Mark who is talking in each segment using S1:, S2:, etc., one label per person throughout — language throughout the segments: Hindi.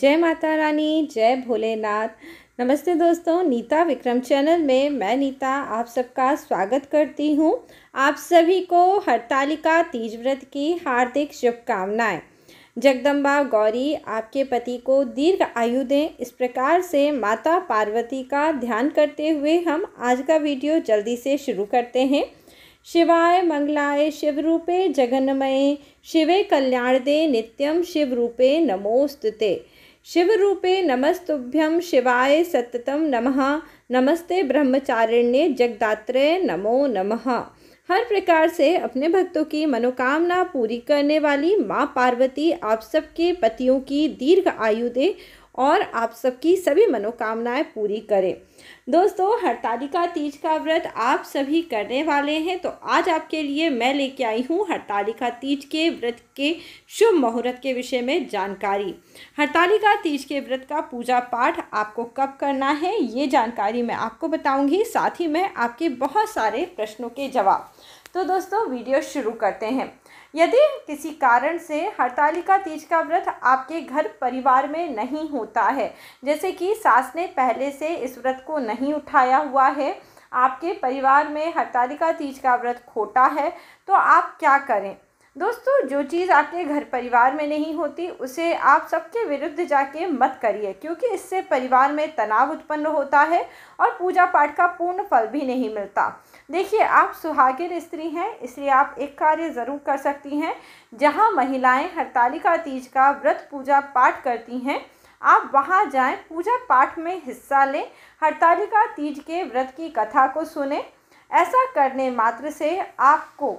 S1: जय माता रानी जय भोलेनाथ नमस्ते दोस्तों नीता विक्रम चैनल में मैं नीता आप सबका स्वागत करती हूँ आप सभी को हरतालिका तीज व्रत की हार्दिक शुभकामनाएं जगदम्बा गौरी आपके पति को दीर्घ आयु दें इस प्रकार से माता पार्वती का ध्यान करते हुए हम आज का वीडियो जल्दी से शुरू करते हैं शिवाय मंगलाय शिवरूपे जगन्मय शिवे दे नित्यम शिवरूपे नमोस्तुते शिवरूपे नमस्तुभ्यं शिवाय सततम नमः नमस्ते ब्रह्मचारिण्य जगदात्रेय नमो नमः हर प्रकार से अपने भक्तों की मनोकामना पूरी करने वाली माँ पार्वती आप सबके पतियों की दीर्घ आयु दे और आप सबकी सभी मनोकामनाएं पूरी करें दोस्तों हरतालिका तीज का व्रत आप सभी करने वाले हैं तो आज आपके लिए मैं लेके आई हूँ हरतालिका तीज के व्रत के शुभ मुहूर्त के विषय में जानकारी हरतालिका तीज के व्रत का पूजा पाठ आपको कब करना है ये जानकारी मैं आपको बताऊंगी साथ ही मैं आपके बहुत सारे प्रश्नों के जवाब तो दोस्तों वीडियो शुरू करते हैं यदि किसी कारण से हड़तालिका तीज का व्रत आपके घर परिवार में नहीं होता है जैसे कि सास ने पहले से इस व्रत को नहीं उठाया हुआ है आपके परिवार में हड़तालिका तीज का व्रत खोटा है तो आप क्या करें दोस्तों जो चीज़ आपके घर परिवार में नहीं होती उसे आप सबके विरुद्ध जाके मत करिए क्योंकि इससे परिवार में तनाव उत्पन्न होता है और पूजा पाठ का पूर्ण फल भी नहीं मिलता देखिए आप सुहागिन स्त्री हैं इसलिए आप एक कार्य ज़रूर कर सकती हैं जहाँ महिलाएं हरतालिका तीज का व्रत पूजा पाठ करती हैं आप वहाँ जाएं पूजा पाठ में हिस्सा लें हरतालिका तीज के व्रत की कथा को सुने ऐसा करने मात्र से आपको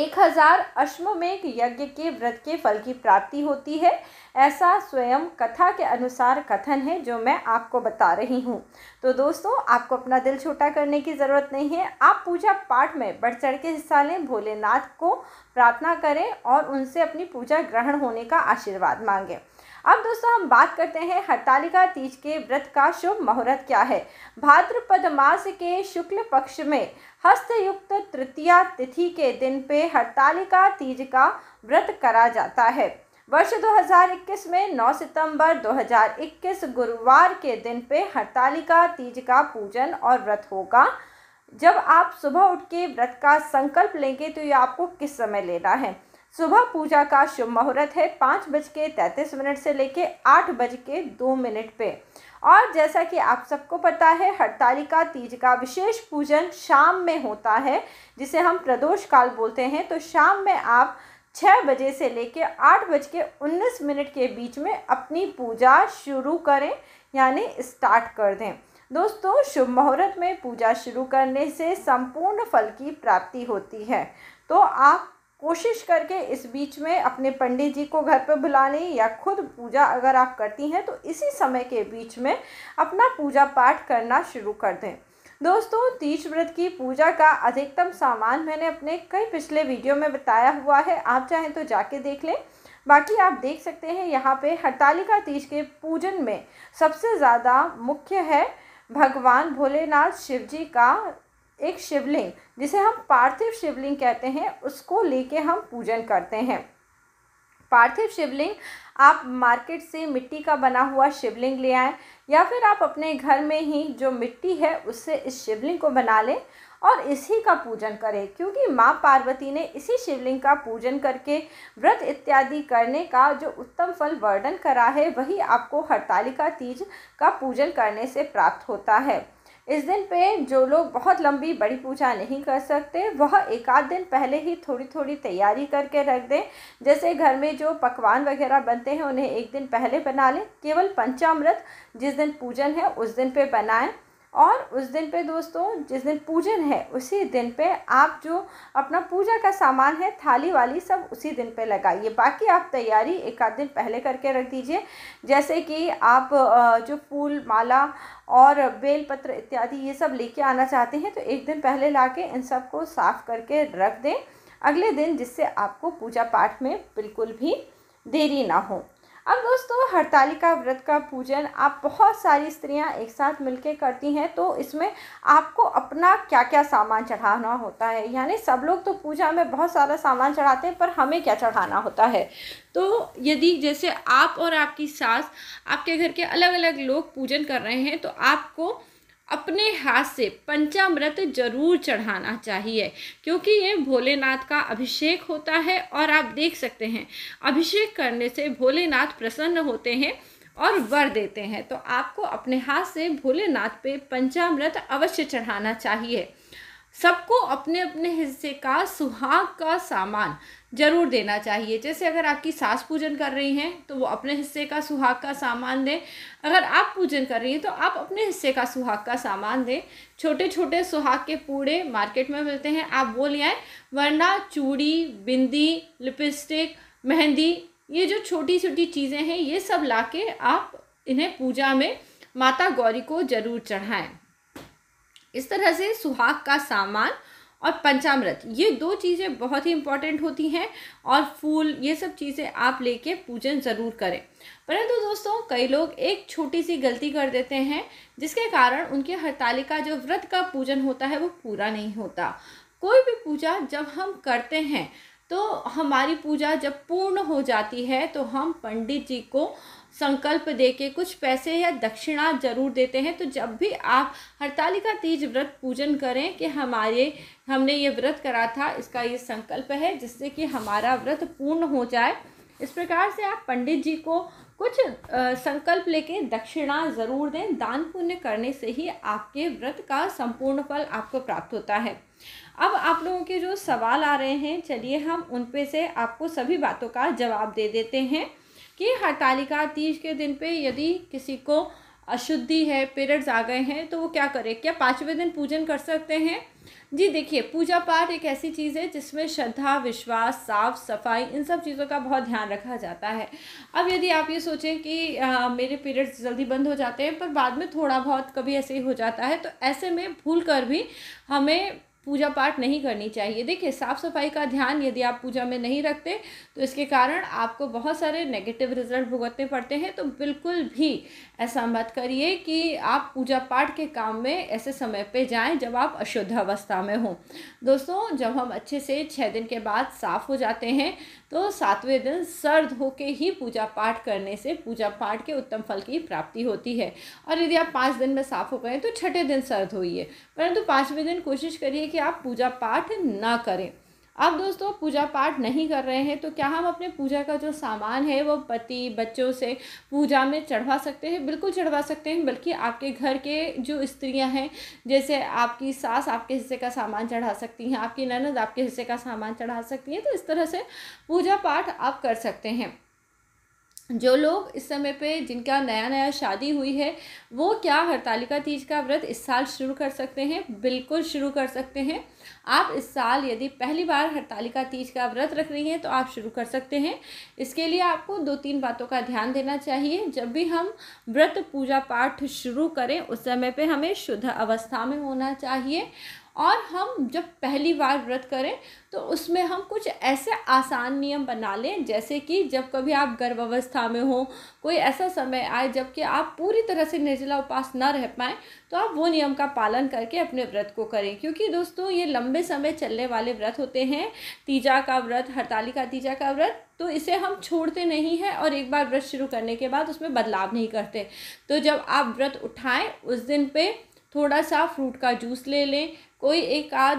S1: एक हजार अश्वमेघ यज्ञ के व्रत के फल की प्राप्ति होती है ऐसा स्वयं कथा के अनुसार कथन है जो मैं आपको बता रही हूँ तो दोस्तों आपको अपना दिल छोटा करने की ज़रूरत नहीं है आप पूजा पाठ में बढ़ चढ़ के हिस्सा लें भोलेनाथ को प्रार्थना करें और उनसे अपनी पूजा ग्रहण होने का आशीर्वाद मांगें अब दोस्तों हम बात करते हैं हरतालिका तीज के व्रत का शुभ मुहूर्त क्या है भाद्रपद मास के शुक्ल पक्ष में हस्तयुक्त तृतीया तिथि के दिन पे हरतालिका तीज का व्रत करा जाता है वर्ष 2021 में 9 सितंबर 2021 गुरुवार के दिन पे हड़तालिका तीज का पूजन और व्रत होगा जब आप सुबह उठ के व्रत का संकल्प लेंगे तो ये आपको किस समय लेना है सुबह पूजा का शुभ मुहूर्त है पाँच बज के तैंतीस मिनट से लेके आठ बज के दो मिनट पे और जैसा कि आप सबको पता है हड़तालिका तीज का विशेष पूजन शाम में होता है जिसे हम प्रदोष काल बोलते हैं तो शाम में आप छः बजे से लेकर आठ बज के उन्नीस मिनट के बीच में अपनी पूजा शुरू करें यानी स्टार्ट कर दें दोस्तों शुभ मुहूर्त में पूजा शुरू करने से संपूर्ण फल की प्राप्ति होती है तो आप कोशिश करके इस बीच में अपने पंडित जी को घर पर बुला लें या खुद पूजा अगर आप करती हैं तो इसी समय के बीच में अपना पूजा पाठ करना शुरू कर दें दोस्तों तीज व्रत की पूजा का अधिकतम सामान मैंने अपने कई पिछले वीडियो में बताया हुआ है आप चाहें तो जाके देख लें बाकी आप देख सकते हैं यहाँ पे हड़तालिका तीज के पूजन में सबसे ज़्यादा मुख्य है भगवान भोलेनाथ शिव जी का एक शिवलिंग जिसे हम पार्थिव शिवलिंग कहते हैं उसको लेके हम पूजन करते हैं पार्थिव शिवलिंग आप मार्केट से मिट्टी का बना हुआ शिवलिंग ले आएँ या फिर आप अपने घर में ही जो मिट्टी है उससे इस शिवलिंग को बना लें और इसी का पूजन करें क्योंकि माँ पार्वती ने इसी शिवलिंग का पूजन करके व्रत इत्यादि करने का जो उत्तम फल वर्णन करा है वही आपको हरतालिका तीज का पूजन करने से प्राप्त होता है इस दिन पे जो लोग बहुत लंबी बड़ी पूजा नहीं कर सकते वह एक आध दिन पहले ही थोड़ी थोड़ी तैयारी करके रख दें जैसे घर में जो पकवान वगैरह बनते हैं उन्हें एक दिन पहले बना लें केवल पंचामृत जिस दिन पूजन है उस दिन पे बनाएं और उस दिन पे दोस्तों जिस दिन पूजन है उसी दिन पे आप जो अपना पूजा का सामान है थाली वाली सब उसी दिन पे लगाइए बाकी आप तैयारी एक आध दिन पहले करके रख दीजिए जैसे कि आप जो फूल माला और बेलपत्र इत्यादि ये सब लेके आना चाहते हैं तो एक दिन पहले ला के इन सब को साफ़ करके रख दें अगले दिन जिससे आपको पूजा पाठ में बिल्कुल भी देरी ना हो अब दोस्तों हड़तालिका व्रत का पूजन आप बहुत सारी स्त्रियां एक साथ मिलकर करती हैं तो इसमें आपको अपना क्या क्या सामान चढ़ाना होता है यानी सब लोग तो पूजा में बहुत सारा सामान चढ़ाते हैं पर हमें क्या चढ़ाना होता है तो यदि जैसे आप और आपकी सास आपके घर के अलग अलग लोग पूजन कर रहे हैं तो आपको अपने हाथ से पंचामृत जरूर चढ़ाना चाहिए क्योंकि ये भोलेनाथ का अभिषेक होता है और आप देख सकते हैं अभिषेक करने से भोलेनाथ प्रसन्न होते हैं और वर देते हैं तो आपको अपने हाथ से भोलेनाथ पे पंचामृत अवश्य चढ़ाना चाहिए सबको अपने अपने हिस्से का सुहाग का सामान जरूर देना चाहिए जैसे अगर आपकी सास पूजन कर रही हैं तो वो अपने हिस्से का सुहाग का सामान दें अगर आप पूजन कर रही हैं तो आप अपने हिस्से का सुहाग का सामान दें छोटे छोटे सुहाग के पूड़े मार्केट में मिलते हैं आप वो ले आएँ वरना चूड़ी बिंदी लिपस्टिक मेहंदी ये जो छोटी छोटी चीज़ें हैं ये सब ला आप इन्हें पूजा में माता गौरी को ज़रूर चढ़ाएँ इस तरह से सुहाग का सामान और पंचामृत ये दो चीज़ें बहुत ही इंपॉर्टेंट होती हैं और फूल ये सब चीज़ें आप लेके पूजन ज़रूर करें परंतु दोस्तों कई लोग एक छोटी सी गलती कर देते हैं जिसके कारण उनके हड़तालिका जो व्रत का पूजन होता है वो पूरा नहीं होता कोई भी पूजा जब हम करते हैं तो हमारी पूजा जब पूर्ण हो जाती है तो हम पंडित जी को संकल्प दे के कुछ पैसे या दक्षिणा जरूर देते हैं तो जब भी आप हरतालिका तीज व्रत पूजन करें कि हमारे हमने ये व्रत करा था इसका ये संकल्प है जिससे कि हमारा व्रत पूर्ण हो जाए इस प्रकार से आप पंडित जी को कुछ आ, संकल्प लेके दक्षिणा ज़रूर दें दान पुण्य करने से ही आपके व्रत का संपूर्ण फल आपको प्राप्त होता है अब आप लोगों के जो सवाल आ रहे हैं चलिए हम उन पे से आपको सभी बातों का जवाब दे देते हैं कि हड़तालिका तीज के दिन पे यदि किसी को अशुद्धि है पीरियड्स आ गए हैं तो वो क्या करे क्या पाँचवें दिन पूजन कर सकते हैं जी देखिए पूजा पाठ एक ऐसी चीज़ है जिसमें श्रद्धा विश्वास साफ सफाई इन सब चीज़ों का बहुत ध्यान रखा जाता है अब यदि आप ये सोचें कि आ, मेरे पीरियड्स जल्दी बंद हो जाते हैं पर बाद में थोड़ा बहुत कभी ऐसे ही हो जाता है तो ऐसे में भूल कर भी हमें पूजा पाठ नहीं करनी चाहिए देखिए साफ़ सफाई का ध्यान यदि आप पूजा में नहीं रखते तो इसके कारण आपको बहुत सारे नेगेटिव रिजल्ट भुगतने पड़ते हैं तो बिल्कुल भी ऐसा मत करिए कि आप पूजा पाठ के काम में ऐसे समय पे जाएं जब आप अशुद्ध अवस्था में हों दोस्तों जब हम अच्छे से छः दिन के बाद साफ़ हो जाते हैं तो सातवें दिन सर्द होके ही पूजा पाठ करने से पूजा पाठ के उत्तम फल की प्राप्ति होती है और यदि आप पाँच दिन में साफ हो गए तो छठे दिन सर्द होइए परंतु पाँचवें दिन कोशिश करिए कि आप पूजा पाठ ना करें अब दोस्तों पूजा पाठ नहीं कर रहे हैं तो क्या हम अपने पूजा का जो सामान है वो पति बच्चों से पूजा में चढ़वा सकते हैं बिल्कुल चढ़वा सकते हैं बल्कि आपके घर के जो स्त्रियां हैं जैसे आपकी सास आपके हिस्से का सामान चढ़ा सकती हैं आपकी ननद आपके हिस्से का सामान चढ़ा सकती हैं तो इस तरह से पूजा पाठ आप कर सकते हैं जो लोग इस समय पे जिनका नया नया शादी हुई है वो क्या हड़तालिका तीज का व्रत इस साल शुरू कर सकते हैं बिल्कुल शुरू कर सकते हैं आप इस साल यदि पहली बार हड़तालिका तीज का व्रत रख रही हैं तो आप शुरू कर सकते हैं इसके लिए आपको दो तीन बातों का ध्यान देना चाहिए जब भी हम व्रत पूजा पाठ शुरू करें उस समय पर हमें शुद्ध अवस्था में होना चाहिए और हम जब पहली बार व्रत करें तो उसमें हम कुछ ऐसे आसान नियम बना लें जैसे कि जब कभी आप गर्भावस्था में हो कोई ऐसा समय आए जबकि आप पूरी तरह से निर्जला उपास ना रह पाएँ तो आप वो नियम का पालन करके अपने व्रत को करें क्योंकि दोस्तों ये लंबे समय चलने वाले व्रत होते हैं तीजा का व्रत हड़तालिका तीजा का व्रत तो इसे हम छोड़ते नहीं हैं और एक बार व्रत शुरू करने के बाद उसमें बदलाव नहीं करते तो जब आप व्रत उठाएँ उस दिन पर थोड़ा सा फ्रूट का जूस ले लें कोई एक आध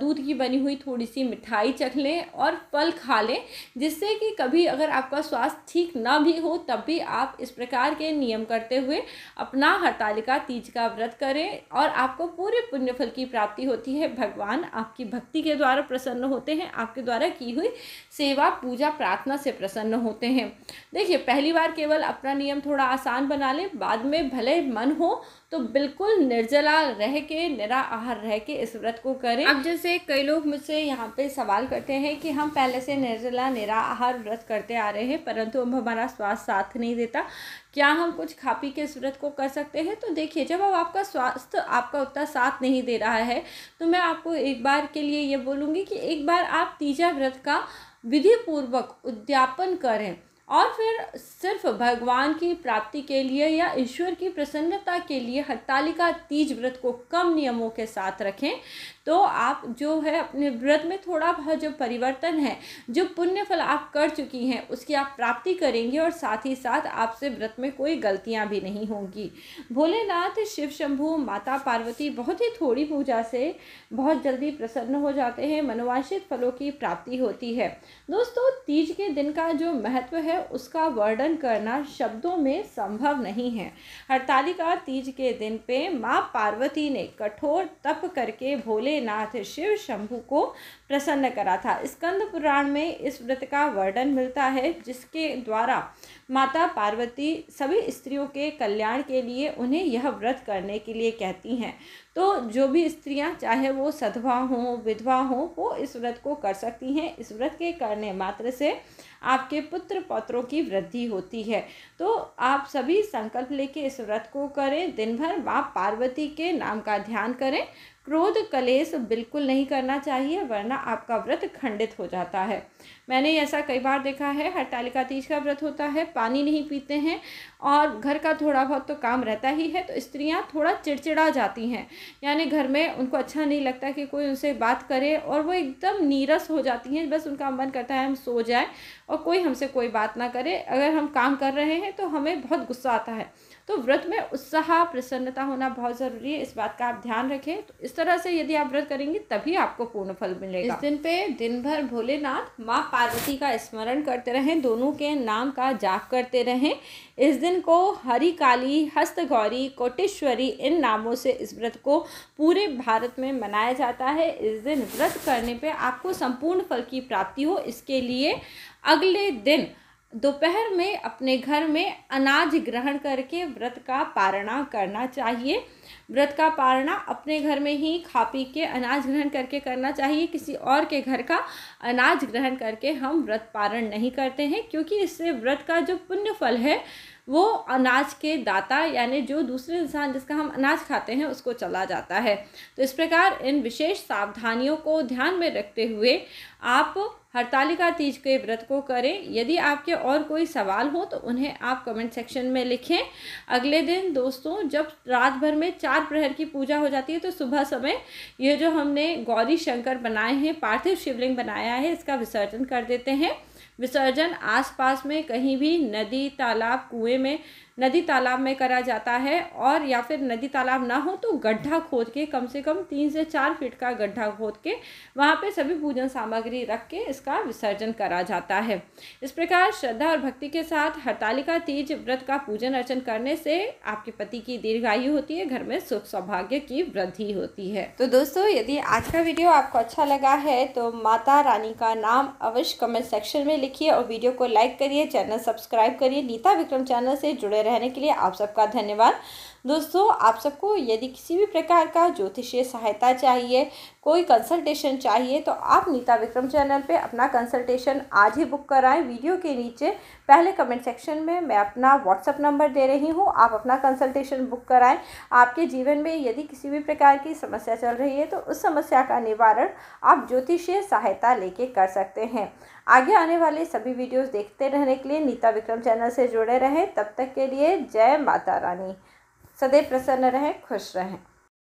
S1: दूध की बनी हुई थोड़ी सी मिठाई चख लें और फल खा लें जिससे कि कभी अगर आपका स्वास्थ्य ठीक ना भी हो तब भी आप इस प्रकार के नियम करते हुए अपना हरतालिका तीज का व्रत करें और आपको पूरे पुण्यफल की प्राप्ति होती है भगवान आपकी भक्ति के द्वारा प्रसन्न होते हैं आपके द्वारा की हुई सेवा पूजा प्रार्थना से प्रसन्न होते हैं देखिए पहली बार केवल अपना नियम थोड़ा आसान बना लें बाद में भले मन हो तो बिल्कुल निर्जला रह के निराहार रह के इस व्रत को करें अब जैसे कई लोग मुझसे यहाँ पे सवाल करते हैं कि हम पहले से निर्जला निराहार व्रत करते आ रहे हैं परंतु अब हमारा स्वास्थ्य साथ नहीं देता क्या हम कुछ खा पी के इस व्रत को कर सकते हैं तो देखिए जब अब आपका स्वास्थ्य आपका उतना साथ नहीं दे रहा है तो मैं आपको एक बार के लिए ये बोलूँगी कि एक बार आप तीजा व्रत का विधिपूर्वक उद्यापन करें और फिर सिर्फ भगवान की प्राप्ति के लिए या ईश्वर की प्रसन्नता के लिए हड़तालिका तीज व्रत को कम नियमों के साथ रखें तो आप जो है अपने व्रत में थोड़ा बहुत जो परिवर्तन है जो पुण्य फल आप कर चुकी हैं उसकी आप प्राप्ति करेंगे और साथ ही साथ आपसे व्रत में कोई गलतियाँ भी नहीं होंगी भोलेनाथ शिव शंभु माता पार्वती बहुत ही थोड़ी पूजा से बहुत जल्दी प्रसन्न हो जाते हैं मनोवांछित फलों की प्राप्ति होती है दोस्तों तीज के दिन का जो महत्व है उसका वर्णन करना शब्दों में संभव नहीं है हड़तालिका तीज के दिन पे माँ पार्वती ने कठोर तप करके भोले भोले नाथ शिव शंभु को प्रसन्न करा था स्कंद पुराण में इस व्रत का वर्णन मिलता है जिसके द्वारा माता पार्वती सभी स्त्रियों के कल्याण के लिए उन्हें यह व्रत करने के लिए कहती हैं तो जो भी स्त्रियां चाहे वो सधवा हों विधवा हों वो इस व्रत को कर सकती हैं इस व्रत के करने मात्र से आपके पुत्र पौत्रों की वृद्धि होती है तो आप सभी संकल्प लेके इस व्रत को करें दिन भर माँ पार्वती के नाम का ध्यान करें क्रोध कलेश बिल्कुल नहीं करना चाहिए वरना आपका व्रत खंडित हो जाता है मैंने ऐसा कई बार देखा है हरतालिका तीज का व्रत होता है पानी नहीं पीते हैं और घर का थोड़ा बहुत तो काम रहता ही है तो स्त्रियां थोड़ा चिड़चिड़ा जाती हैं यानी घर में उनको अच्छा नहीं लगता कि कोई उनसे बात करे और वो एकदम नीरस हो जाती हैं बस उनका मन करता है हम सो जाएँ और कोई हमसे कोई बात ना करे अगर हम काम कर रहे हैं तो हमें बहुत गुस्सा आता है तो व्रत में उत्साह प्रसन्नता होना बहुत ज़रूरी है इस बात का आप ध्यान रखें तो इस तरह से यदि आप व्रत करेंगे तभी आपको पूर्ण फल मिलेगा इस दिन पे दिन भर भोलेनाथ माँ पार्वती का स्मरण करते रहें दोनों के नाम का जाप करते रहें इस दिन को हरि काली हस्त गौरी कोटेश्वरी इन नामों से इस व्रत को पूरे भारत में मनाया जाता है इस दिन व्रत करने पे आपको संपूर्ण फल की प्राप्ति हो इसके लिए अगले दिन दोपहर में अपने घर में अनाज ग्रहण करके व्रत का पारणा करना चाहिए व्रत का पारणा अपने घर में ही खा पी के अनाज ग्रहण करके करना चाहिए किसी और के घर का अनाज ग्रहण करके हम व्रत पारण नहीं करते हैं क्योंकि इससे व्रत का जो पुण्य फल है वो अनाज के दाता यानी जो दूसरे इंसान जिसका हम अनाज खाते हैं उसको चला जाता है तो इस प्रकार इन विशेष सावधानियों को ध्यान में रखते हुए आप हड़तालिका तीज के व्रत को करें यदि आपके और कोई सवाल हो तो उन्हें आप कमेंट सेक्शन में लिखें अगले दिन दोस्तों जब रात भर में चार प्रहर की पूजा हो जाती है तो सुबह समय ये जो हमने गौरी शंकर बनाए हैं पार्थिव शिवलिंग बनाया है इसका विसर्जन कर देते हैं विसर्जन आसपास में कहीं भी नदी तालाब कुएं में नदी तालाब में करा जाता है और या फिर नदी तालाब ना हो तो गड्ढा खोद के कम से कम तीन से चार फीट का गड्ढा खोद के वहाँ पे सभी पूजन सामग्री रख के इसका विसर्जन करा जाता है इस प्रकार श्रद्धा और भक्ति के साथ हरतालिका तीज व्रत का पूजन अर्चन करने से आपके पति की दीर्घायु होती है घर में सुख सौभाग्य की वृद्धि होती है तो दोस्तों यदि आज का वीडियो आपको अच्छा लगा है तो माता रानी का नाम अवश्य कमेंट सेक्शन में लिखिए और वीडियो को लाइक करिए चैनल सब्सक्राइब करिए नीता विक्रम चैनल से जुड़े रहने के लिए आप सबका धन्यवाद दोस्तों आप सबको यदि किसी भी प्रकार का ज्योतिषीय सहायता चाहिए कोई कंसल्टेशन चाहिए तो आप नीता विक्रम चैनल पे अपना कंसल्टेशन आज ही बुक कराएं वीडियो के नीचे पहले कमेंट सेक्शन में मैं अपना व्हाट्सअप नंबर दे रही हूँ आप अपना कंसल्टेशन बुक कराएं आपके जीवन में यदि किसी भी प्रकार की समस्या चल रही है तो उस समस्या का निवारण आप ज्योतिषीय सहायता लेके कर सकते हैं आगे आने वाले सभी वीडियोज़ देखते रहने के लिए नीता विक्रम चैनल से जुड़े रहें तब तक के लिए जय माता रानी सदैव प्रसन्न रहें खुश रहें